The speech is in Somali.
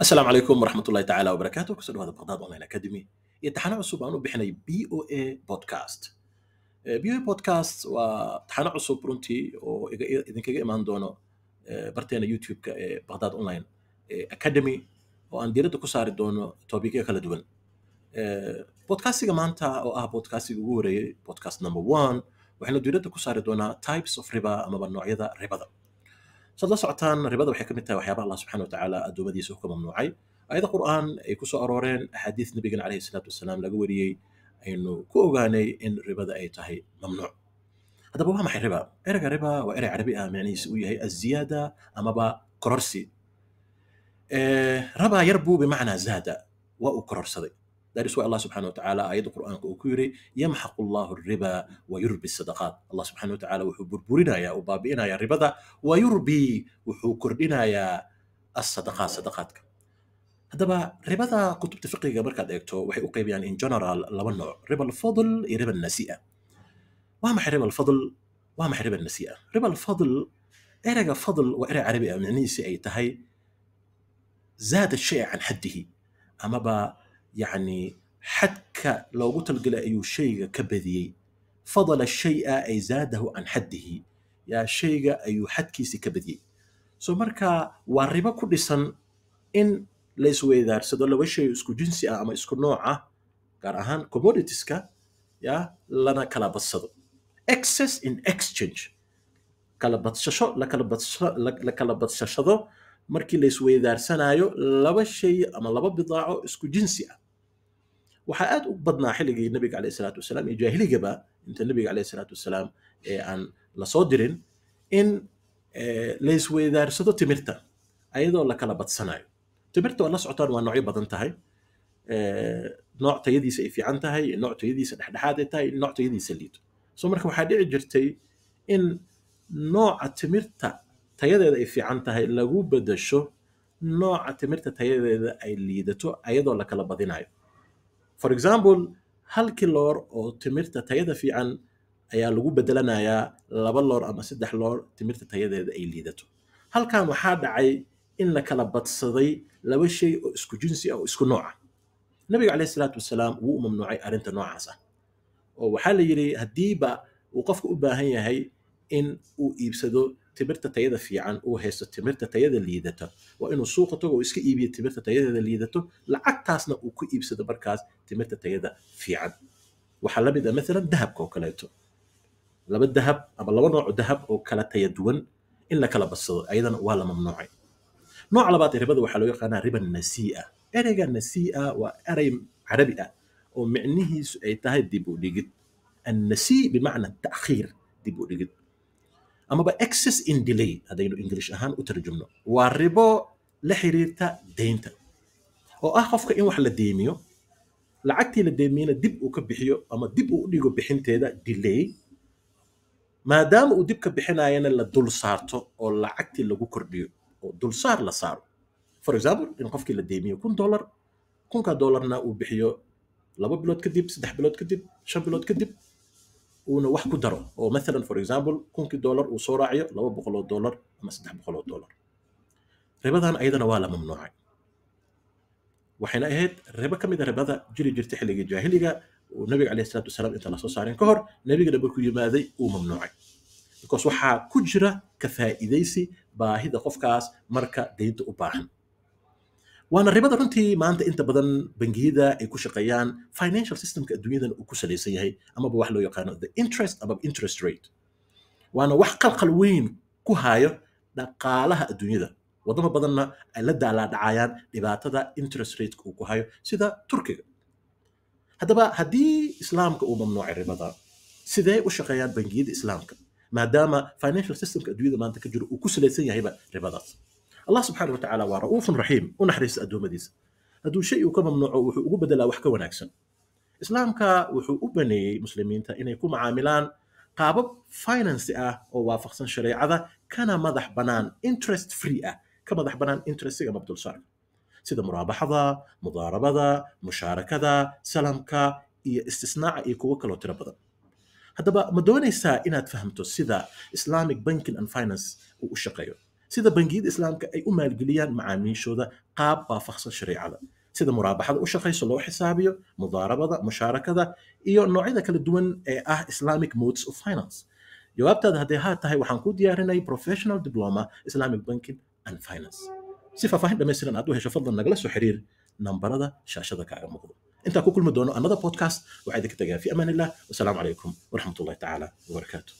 السلام عليكم ورحمه الله تعالى وبركاته كسر هذا بغداد اونلاين إيه اكاديمي يتحنع سبحانه بحنا بي او اي بودكاست بي او اي بودكاست وتحنع سو برونتي او اذن كغه امان دونو برتينا يوتيوب بغداد اونلاين اكاديمي وان ديرته كساري دونو توبيك كلا دوبن إيه كمان تا او اه بودكاستيغا غوري بودكاست نمبر 1 وحنا diiradda ku دونا تايبس اوف ريبا اما بنوعيه ريبا ribada sadla socotaan ribada waxay ka mid tahay waxyaabaha allah subxana watacaala addoomadiisa ka mamnuucay ayada qur'aan ay ku soo arooreen axaadiis nabigan caleyhi salaatu wasalaam laga wariyey aynu ku ogaanay in ribada ay tahay mamnuuc haddaba waa maxay riba ereyga riba waa erey carabi ah macnihiisa uu yahay aziyaada amaba kororsi raba yar buu bimacnaa zaada waa uu kororsaday دارس الله سبحانه وتعالى آيات القرآن كوكوري يمحق الله الربا ويربي الصدقات الله سبحانه وتعالى وحو بربرنا يا وبابئنا يا ربدا ويربي وحو كردنا يا الصدقات صدقاتك هذا ربدا كتب فقهي مركا ايغتو waxay u qaybiyaan in general laba nooc riba al-fadl iyo riba an-nasi'a waa maxay riba al-fadl waa maxay riba an-nasi'a riba al-fadl erayga fadl waa eray carabi ah macnihiisa ay tahay zaada shay can xaddihi amaba yani xadka loogu talgelay ayuu shayga ka badiyey fadala shaya ay zaadahu can xaddihi yaa shayga ayuu xadkiisii ka badiyey so markaa waa ribo ku dhisan in laysweydaarsado laba shay isku jinsi ah ama isku nooc ah gaar ahaan commoditieska ya lana kala badsado excess in exchange kala badsasho lakala markii la laba shay ama laba bidaaco isku jinsi ah waxaa aad u badnaa xilligii nabiga caleyh isalaatu wasalaam iyo jaahiligaba inta nabiga caleyh isalaatu wasalaam ee aan lasoo dirin in eh, la timirta ayadoo la kala badsanayo timirta waad la socotaan waa noocyo badan tahay eh, nooc tayadiisa ay fiican tahay nooc tayadiisa dhexdhexaad ay tahay nooc tayadiisa liito so marka waxaa dhici jirtay in nooca timirta tayadeeda ay fiican tahay lagu bedasho nooca timirta tayadeeda ay liidato ayadoo kala badinayo for example hal kiloor oo timirta tayada fiican ayaa lagu bedelanayaa laba loor ama saddex loor timirta tayadeeda ay liidato halkan waxaa dhacay in la kala badsaday laba shay oo isku jinsi ah oo isku nooca ah. nabiga caleyhi salaatu wasalaam wuu u mamnuucay arrinta noocaas ah oo waxaa la yidhi haddiiba uu qofka u baahan yahay in uu iibsado timirta tayada fiican uu haysto timirta tayada liidata waa inuu suuqa tago uu iska iibiyo timirta tayadeeda liidato lacagtaasna uu ku iibsado markaas timirta tayada fiican waxaa la mid ah maalan dahabka oo kaleeto laba dahab ama laba nooc dahab oo kala taya duwan in la badsado ayadana waa la mamnuucay nooca labaad ee waxaa loo yaqaanaa riba nasiia ereyga nasiia waa erey carabi ah oo micnihiisu ay tahay dib u dhigid annasii bimacna takhiir dib u dhigid اما با اكسس ان ديلي هذينو انجلش اهان وترجمنا والربو لحريرتا دينتا oo ah qofka in wax la deemiyo lacagtii la deemiyena dib uu ka bixiyo ama dib uu u dhigo bixinteeda delay maadaama uu dib ka bixinayana la dul saarto oo lacagtii lagu kordhiyo oo dulsaar la saaro for example in qofkii la deemiyo kun dollar kunka dollarna uu bixiyo laba bilood kadib saddex bilood kadib shan bilood kadib wax ku daro oo maalan for example kunkii dollar uu soo raacayo laba boqoloo dollar ama saddex boqoloo dollar ribadan ayadana waa la mamnuucay waxayna ahayd ribo ka mid a ribada jiri jirta xilligii jaahiliga oo nabiga caleyhi salaatu wasalaam inta lasoo saarin ka hor nabigana markuu yimaaday uu mamnuucay because waxaa ku jira ka faa'iidaysi baahida qofkaas marka daynta u baahan waana ribada runtii maanta inta badan bangiyada ay ku shaqeeyaan financial systemka adduunyadan uu ku salaysan yahay amaba wax loo yaqaano the interest above interest rate waana wax qalqal weyn ku haayo dhaqaalaha adduunyada wadamo badanna ay la daalaadhacayaan dhibaatada interest rateka uu ku hayo sida turkiga haddaba haddii islaamka uu mamnuucay ribada sidee u shaqeeyaan bangiyada islaamka maadaama financial systemka adduunyada maanta ka jiro uu ku salaysan yahayba ribadaas allah subxaana watacaala waa ra'uufun raxiim u naxariista addoommadiisa hadduu shay uu ka mamnuuco wuxuu ugu bedelaa wax ka wanaagsan islaamka wuxuu u baneeyey muslimiinta inay ku macaamilaan qaabab financy ah oo waafaqsan shareecada kana madax banaan interest free ah ka madax bannaan interestiga mabdulsaarka sida muraabaxada mudaarabada mushaarakada salamka iyo istisnaaca iyo kuwo kaloo tiro badan haddaba ma doonaysaa inaad fahamto sida islamic banking and finance uu u shaqeeyo sida bangiyada islaamka ay u maalgeliyaan macaamiishooda qaab waafaqsan shareecada sida muraabaxada u shaqayso loo xisaabiyo mudaarabada mushaarakada iyo noocyada kala duwan ee ah islamic modes of finance jawaabtaada hadday haa tahay waxaan kuu diyaarinay professional diploma islamic banking and finance si faahfaahin dhammaystiran aad u hesho fadlan nagala soo xiriir nambarada shaashada kaaga muuqdo intaan ku kulmi doono annada podcast waxaa idinka tagaa fi amaan illah wasalaamu calaykum waraxmatullahi tacaala wabarakaatu